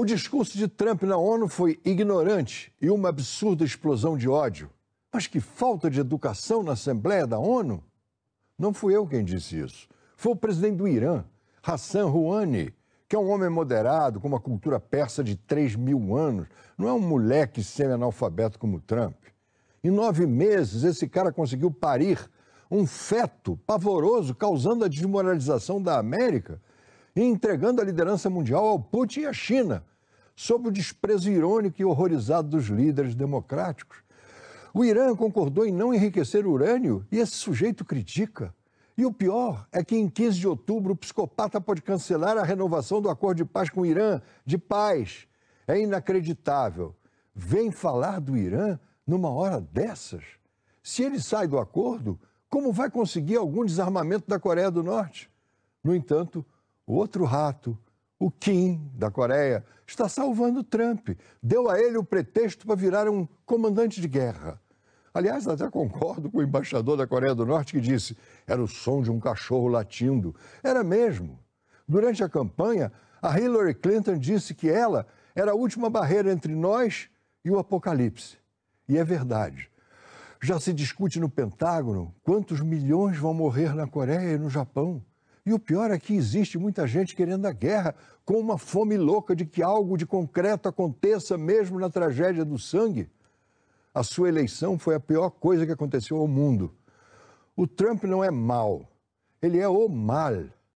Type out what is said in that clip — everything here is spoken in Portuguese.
O discurso de Trump na ONU foi ignorante e uma absurda explosão de ódio. Mas que falta de educação na Assembleia da ONU! Não fui eu quem disse isso. Foi o presidente do Irã, Hassan Rouhani, que é um homem moderado, com uma cultura persa de 3 mil anos. Não é um moleque semi-analfabeto como Trump. Em nove meses, esse cara conseguiu parir um feto pavoroso, causando a desmoralização da América e entregando a liderança mundial ao Putin e à China, sob o desprezo irônico e horrorizado dos líderes democráticos. O Irã concordou em não enriquecer urânio e esse sujeito critica. E o pior é que em 15 de outubro o psicopata pode cancelar a renovação do acordo de paz com o Irã, de paz. É inacreditável. Vem falar do Irã numa hora dessas? Se ele sai do acordo, como vai conseguir algum desarmamento da Coreia do Norte? No entanto, o outro rato, o Kim, da Coreia, está salvando Trump. Deu a ele o pretexto para virar um comandante de guerra. Aliás, até concordo com o embaixador da Coreia do Norte que disse: era o som de um cachorro latindo. Era mesmo. Durante a campanha, a Hillary Clinton disse que ela era a última barreira entre nós e o apocalipse. E é verdade. Já se discute no Pentágono quantos milhões vão morrer na Coreia e no Japão. E o pior é que existe muita gente querendo a guerra, com uma fome louca de que algo de concreto aconteça mesmo na tragédia do sangue. A sua eleição foi a pior coisa que aconteceu ao mundo. O Trump não é mal, ele é o mal.